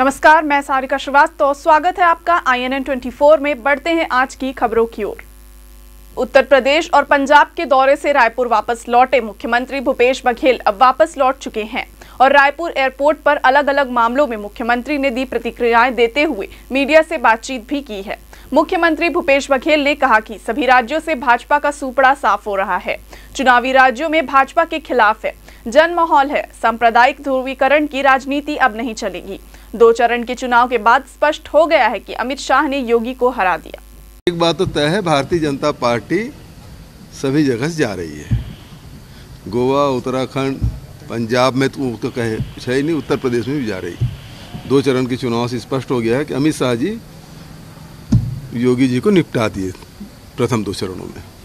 नमस्कार मैं सारिका श्रीवास्तव तो स्वागत है आपका आई एन में बढ़ते हैं आज की खबरों की ओर उत्तर प्रदेश और पंजाब के दौरे से रायपुर वापस लौटे मुख्यमंत्री भूपेश बघेल अब वापस लौट चुके हैं और रायपुर एयरपोर्ट पर अलग अलग मामलों में मुख्यमंत्री ने दी प्रतिक्रियाएं देते हुए मीडिया से बातचीत भी की है मुख्यमंत्री भूपेश बघेल ने कहा कि सभी राज्यों से भाजपा का सुपड़ा साफ हो रहा है चुनावी राज्यों में भाजपा के खिलाफ है जन माहौल है सांप्रदायिक ध्रुवीकरण की राजनीति अब नहीं चलेगी दो चरण के चुनाव के बाद स्पष्ट हो गया है कि अमित शाह ने योगी को हरा दिया एक बात तो तय है भारतीय जनता पार्टी सभी जगह से जा रही है गोवा उत्तराखंड पंजाब में तो, तो कहे ही नहीं उत्तर प्रदेश में भी जा रही दो चरण के चुनाव से स्पष्ट हो गया है कि अमित शाह जी योगी जी को निपटा दिए प्रथम दो चरणों में